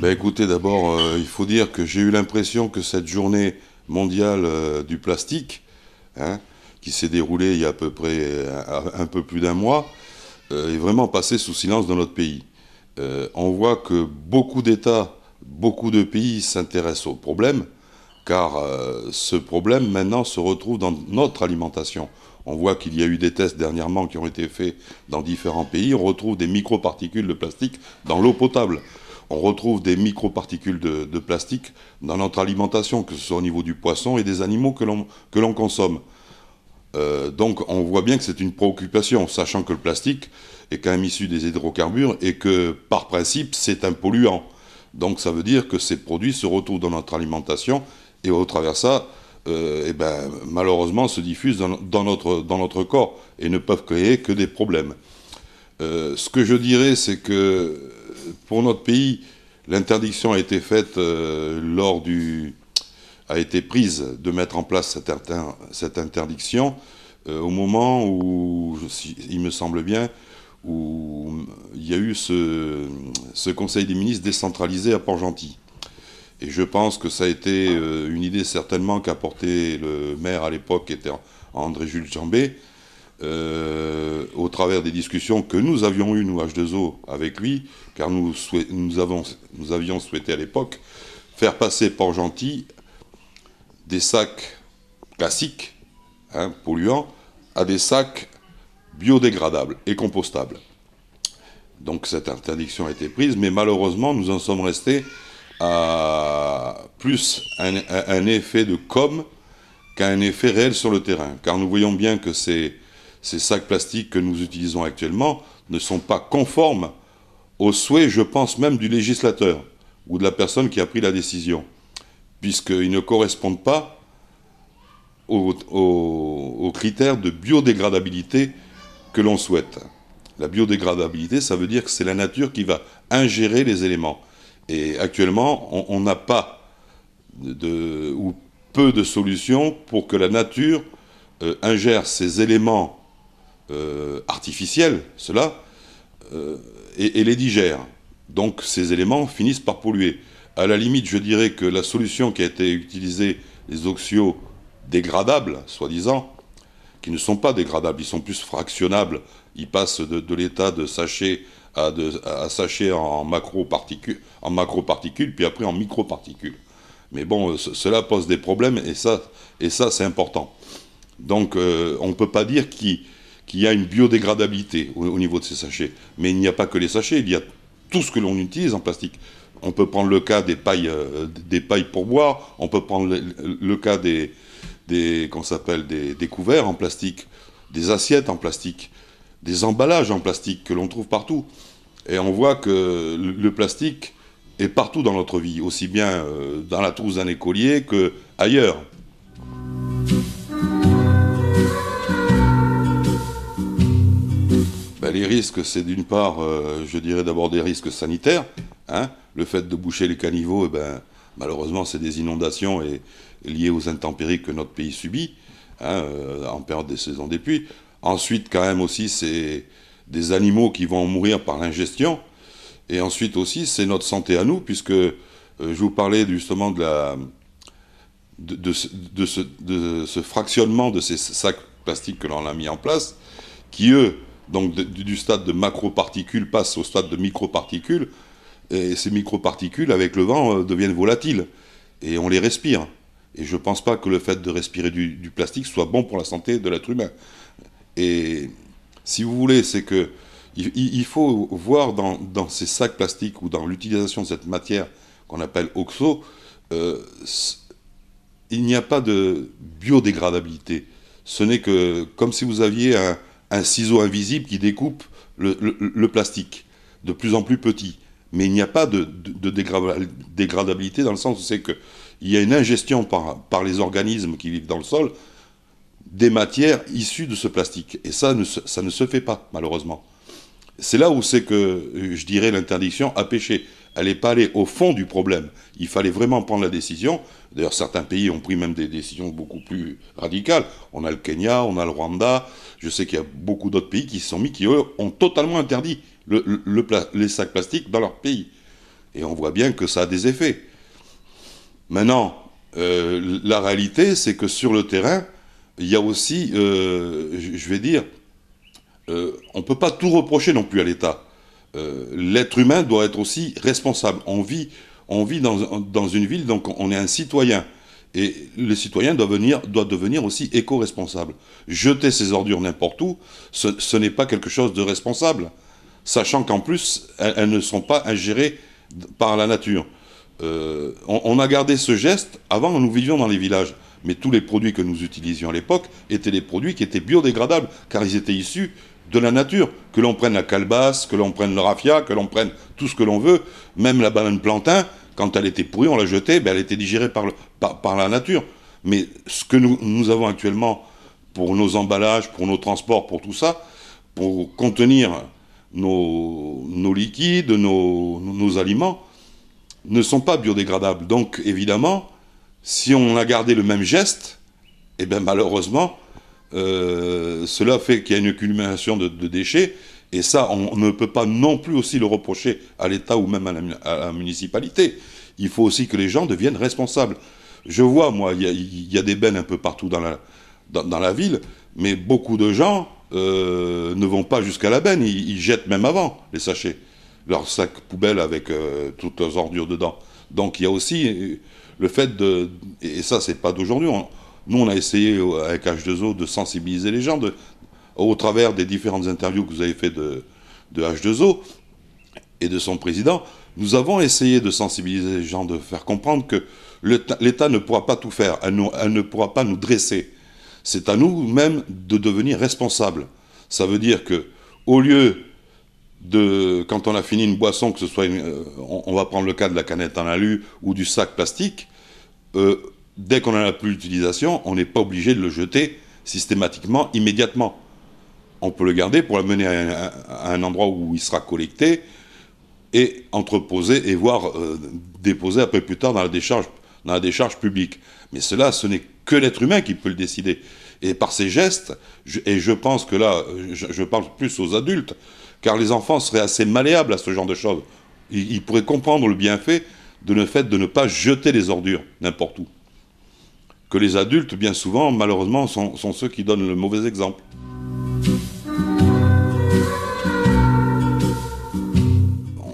Ben écoutez, d'abord, euh, il faut dire que j'ai eu l'impression que cette journée mondiale euh, du plastique, hein, qui s'est déroulé il y a à peu près euh, un, peu plus d'un mois, euh, est vraiment passé sous silence dans notre pays. Euh, on voit que beaucoup d'États, beaucoup de pays s'intéressent au problème, car ce problème maintenant se retrouve dans notre alimentation. On voit qu'il y a eu des tests dernièrement qui ont été faits dans différents pays. On retrouve des microparticules de plastique dans l'eau potable. On retrouve des microparticules de, de plastique dans notre alimentation, que ce soit au niveau du poisson et des animaux que l'on consomme. Euh, donc on voit bien que c'est une préoccupation, sachant que le plastique est quand même issu des hydrocarbures et que par principe c'est un polluant. Donc ça veut dire que ces produits se retrouvent dans notre alimentation et au travers ça, et euh, eh ben, malheureusement se diffusent dans, notre, dans notre corps et ne peuvent créer que des problèmes. Euh, ce que je dirais, c'est que pour notre pays, l'interdiction a été faite lors du, a été prise de mettre en place cette, interdiction euh, au moment où, il me semble bien, où il y a eu ce, Conseil des ministres décentralisé à Port-Gentil. Et je pense que ça a été euh, une idée certainement qu'a porté le maire à l'époque, qui était André-Jules Jambé, euh, au travers des discussions que nous avions eues, nous H2O, avec lui, car nous, nous, nous avions souhaité à l'époque faire passer Port-Gentil des sacs classiques, hein, polluants, à des sacs biodégradables et compostables. Donc cette interdiction a été prise, mais malheureusement, nous en sommes restés à plus un, effet de com qu'à un effet réel sur le terrain. Car nous voyons bien que ces, ces sacs plastiques que nous utilisons actuellement ne sont pas conformes aux souhaits, je pense, même du législateur ou de la personne qui a pris la décision puisqu'ils ne correspondent pas aux, critères de biodégradabilité que l'on souhaite. La biodégradabilité, ça veut dire que c'est la nature qui va ingérer les éléments. Et actuellement, on n'a pas de, ou peu de solutions pour que la nature euh, ingère ces éléments euh, artificiels, cela, euh, et, les digère. Donc ces éléments finissent par polluer. À la limite, je dirais que la solution qui a été utilisée, les oxios dégradables, soi-disant, qui ne sont pas dégradables, ils sont plus fractionnables, ils passent de, l'état de sachet à, sachet en macro-particules, en puis après en micro Mais bon, cela pose des problèmes et ça, et ça c'est important. Donc euh, on ne peut pas dire qu'il y a une biodégradabilité au, niveau de ces sachets. Mais il n'y a pas que les sachets, il y a tout ce que l'on utilise en plastique on peut prendre le cas des pailles, euh, des pailles pour boire, on peut prendre le, cas des, des, s'appelle, des, couverts en plastique, des assiettes en plastique, des emballages en plastique que l'on trouve partout. Et on voit que le plastique est partout dans notre vie, aussi bien euh, dans la trousse d'un écolier que ailleurs. Ben, les risques, c'est d'une part, euh, je dirais d'abord des risques sanitaires. Hein, le fait de boucher les caniveaux, eh ben, malheureusement, c'est des inondations et, liées aux intempéries que notre pays subit hein, euh, en période des saisons des pluies. Ensuite, quand même aussi, c'est des animaux qui vont mourir par l'ingestion. Et ensuite aussi, c'est notre santé à nous, puisque euh, je vous parlais justement de, de, ce, fractionnement de ces sacs plastiques que l'on a mis en place, qui eux, donc du, stade de macroparticules, passent au stade de microparticules, et ces microparticules, avec le vent, euh, deviennent volatiles, et on les respire. Et je ne pense pas que le fait de respirer du, plastique soit bon pour la santé de l'être humain. Et si vous voulez, c'est que il, faut voir dans, ces sacs plastiques ou dans l'utilisation de cette matière qu'on appelle oxo, euh, il n'y a pas de biodégradabilité. Ce n'est que comme si vous aviez un, ciseau invisible qui découpe le, plastique, de plus en plus petit mais il n'y a pas de, dégradabilité dans le sens où c'est qu'il y a une ingestion par, les organismes qui vivent dans le sol des matières issues de ce plastique. Et ça ne, ça ne se fait pas, malheureusement. C'est là où c'est que, euh, je dirais, l'interdiction à pêcher. Elle n'est pas allée au fond du problème. Il fallait vraiment prendre la décision D'ailleurs, certains pays ont pris même des décisions beaucoup plus radicales. On a le Kenya, on a le Rwanda. Je sais qu'il y a beaucoup d'autres pays qui se sont mis, qui eux ont totalement interdit les sacs plastiques dans leur pays. Et on voit bien que ça a des effets. Maintenant, euh, la réalité, c'est que sur le terrain, il y a aussi, euh, je vais dire, euh, on ne peut pas tout reprocher non plus à l'État. L'être humain doit être aussi responsable. On vit on vit dans, une ville, donc on est un citoyen. Et le citoyen doit, venir, devenir aussi éco-responsable. Jeter ses ordures n'importe où, ce, n'est pas quelque chose de responsable, sachant qu'en plus, elles, ne sont pas ingérées par la nature. Euh, on, on, a gardé ce geste avant nous vivions dans les villages. Mais tous les produits que nous utilisions à l'époque étaient des produits qui étaient biodégradables, car ils étaient issus de la nature. Que l'on prenne la calebasse, que l'on prenne le raffia, que l'on prenne tout ce que l'on veut, même la banane plantain, quand elle était pourrie, on la jetait, ben elle était digérée par, le, par, la nature. Mais ce que nous, avons actuellement pour nos emballages, pour nos transports, pour tout ça, pour contenir nos, liquides, nos, nos, aliments, ne sont pas biodégradables. Donc évidemment, si on a gardé le même geste, et eh bien malheureusement, euh, cela fait qu'il y a une accumulation de, déchets, et ça, on ne peut pas non plus aussi le reprocher à l'État ou même à la, municipalité. Il faut aussi que les gens deviennent responsables. Je vois, moi, il y, a des bennes un peu partout dans la, ville, mais beaucoup de gens euh, ne vont pas jusqu'à la benne, ils, jettent même avant les sachets, leurs sacs poubelles avec euh, toutes leurs ordures dedans. Donc il y a aussi le fait de, et ça c'est pas d'aujourd'hui, nous, on a essayé euh, avec H2O de sensibiliser les gens de, au travers des différentes interviews que vous avez faites de, H2O et de son président. Nous avons essayé de sensibiliser les gens, de faire comprendre que l'État ne pourra pas tout faire, elle, ne pourra pas nous dresser. C'est à nous-mêmes de devenir responsables. Ça veut dire que, au lieu de, quand on a fini une boisson, que ce soit, euh, on, va prendre le cas de la canette en alu ou du sac plastique, euh, dès qu'on n'en a plus l'utilisation, on n'est pas obligé de le jeter systématiquement, immédiatement. On peut le garder pour l'amener à, à, un endroit où il sera collecté et entreposé et voir déposé un peu plus tard dans la décharge, dans la décharge publique. Mais cela, ce n'est que l'être humain qui peut le décider. Et par ces gestes, et je pense que là, je, parle plus aux adultes, car les enfants seraient assez malléables à ce genre de choses. ils, pourraient comprendre le bienfait de de ne pas jeter les ordures n'importe où que les adultes, bien souvent, malheureusement, sont, ceux qui donnent le mauvais exemple.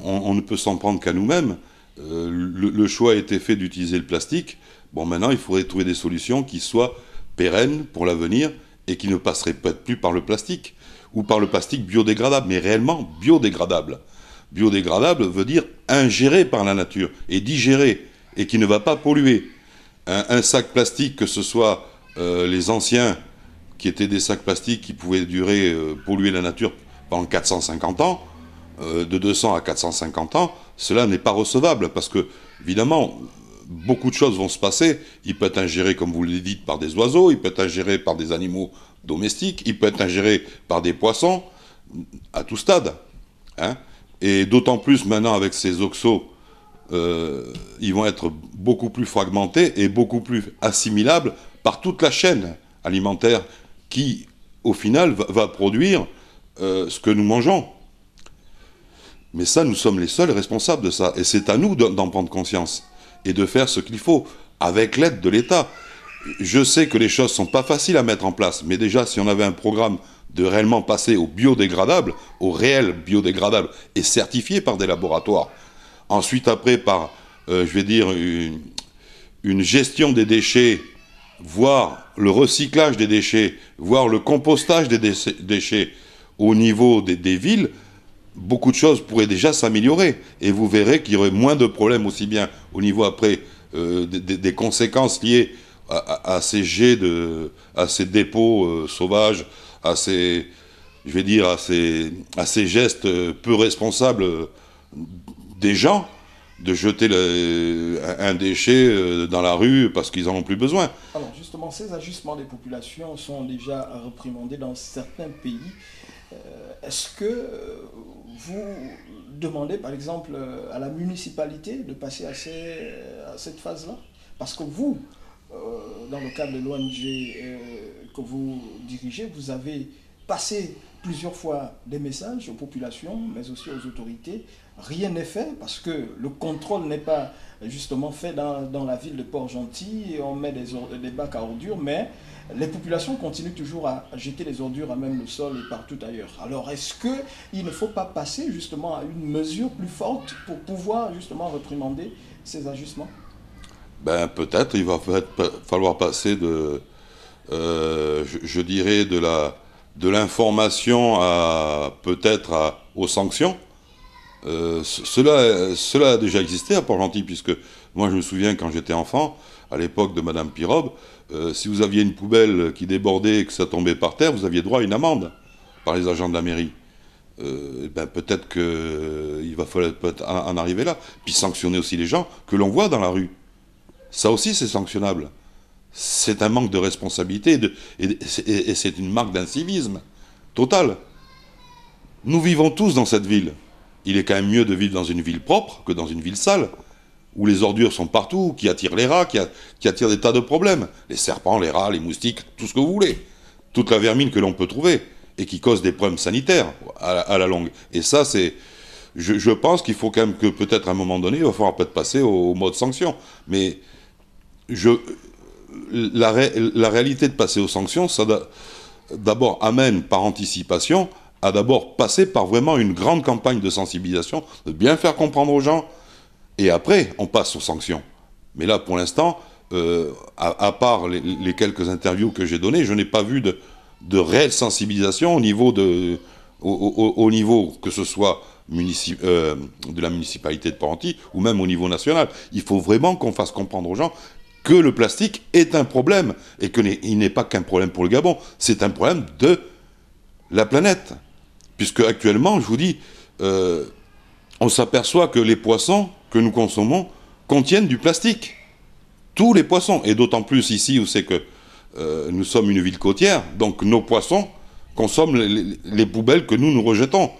On, ne peut s'en prendre qu'à nous-mêmes. Euh, le, choix a été fait d'utiliser le plastique. Bon, maintenant, il faudrait trouver des solutions qui soient pérennes pour l'avenir et qui ne passeraient peut-être plus par le plastique ou par le plastique biodégradable, mais réellement biodégradable. Biodégradable veut dire ingéré par la nature et digéré et qui ne va pas polluer un, sac plastique, que ce soit euh, les anciens, qui étaient des sacs plastiques qui pouvaient durer, euh, polluer la nature pendant 450 ans, euh, de 200 à 450 ans, cela n'est pas recevable parce que, évidemment, beaucoup de choses vont se passer. Il peut être ingéré, comme vous l'avez dites, par des oiseaux, il peut être ingéré par des animaux domestiques, il peut être ingéré par des poissons, à tout stade. Hein. Et d'autant plus maintenant avec ces oxo... Euh, ils vont être beaucoup plus fragmentés et beaucoup plus assimilables par toute la chaîne alimentaire qui, au final, va, produire euh, ce que nous mangeons. Mais ça, nous sommes les seuls responsables de ça. Et c'est à nous d'en prendre conscience et de faire ce qu'il faut avec l'aide de l'État. Je sais que les choses ne sont pas faciles à mettre en place, mais déjà, si on avait un programme de réellement passer au biodégradable, au réel biodégradable et certifié par des laboratoires, Ensuite, après, par, euh, je vais dire, une, gestion des déchets, voire le recyclage des déchets, voire le compostage des déchets au niveau des, villes, beaucoup de choses pourraient déjà s'améliorer. Et vous verrez qu'il y aurait moins de problèmes aussi bien au niveau après euh, des, conséquences liées à, ces jets, de, à ces dépôts euh, sauvages, à ces, je vais dire, à ces, à ces gestes peu responsables des gens de jeter un déchet euh, dans la rue parce qu'ils n'en ont plus besoin. Alors justement, ces ajustements des populations sont déjà réprimandés dans certains pays. Euh, est-ce que euh, vous demandez par exemple à la municipalité de passer à, cette phase-là Parce que vous, dans le cadre de l'ONG que vous dirigez, vous avez passé plusieurs fois des messages aux populations, mais aussi aux autorités, rien n'est fait parce que le contrôle n'est pas justement fait dans, la ville de Port-Gentil. On met des, des, bacs à ordures, mais les populations continuent toujours à jeter les ordures à même le sol et partout ailleurs. Alors est-ce qu'il ne faut pas passer justement à une mesure plus forte pour pouvoir justement réprimander ces ajustements ben, Peut-être, il va falloir passer de, euh, dirais, de la de l'information à peut-être aux sanctions. Euh, cela, a déjà existé à Port-Gentil, puisque moi je me souviens quand j'étais enfant, à l'époque de Madame Pirobe, euh, si vous aviez une poubelle qui débordait et que ça tombait par terre, vous aviez droit à une amende par les agents de la mairie. Euh, eh ben peut-être qu'il va falloir en arriver là. Puis sanctionner aussi les gens que l'on voit dans la rue. Ça aussi, c'est sanctionnable. C'est un manque de responsabilité et, c'est une marque d'incivisme total. Nous vivons tous dans cette ville il est quand même mieux de vivre dans une ville propre que dans une ville sale, où les ordures sont partout, qui attirent les rats, qui, attirent des tas de problèmes. Les serpents, les rats, les moustiques, tout ce que vous voulez. Toute la vermine que l'on peut trouver, et qui cause des problèmes sanitaires à, la, longue. Et ça, c'est. Je, pense qu'il faut quand même que peut-être à un moment donné, il va falloir peut-être passer au, mode sanction. Mais je, la, la réalité de passer aux sanctions, ça d'abord amène par anticipation à d'abord passer par vraiment une grande campagne de sensibilisation, de bien faire comprendre aux gens, et après, on passe aux sanctions. Mais là, pour l'instant, euh, à, part les, quelques interviews que j'ai données, je n'ai pas vu de, réelle sensibilisation au niveau, de, au, niveau que ce soit euh, de la municipalité de Porenti ou même au niveau national. Il faut vraiment qu'on fasse comprendre aux gens que le plastique est un problème et qu'il n'est pas qu'un problème pour le Gabon, c'est un problème de la planète. Puisque actuellement, je vous dis, euh, on s'aperçoit que les poissons que nous consommons contiennent du plastique. Tous les poissons. Et d'autant plus ici où c'est que euh, nous sommes une ville côtière, donc nos poissons consomment les, poubelles que nous nous rejetons.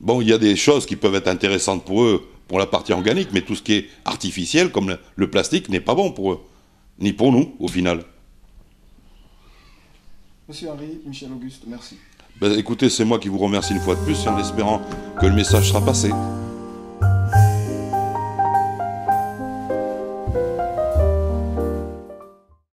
Bon, il y a des choses qui peuvent être intéressantes pour eux, pour la partie organique, mais tout ce qui est artificiel, comme le, plastique, n'est pas bon pour eux, ni pour nous, au final. Monsieur Henri, Michel Auguste, merci. Ben, écoutez, c'est moi qui vous remercie une fois de plus en espérant que le message sera passé.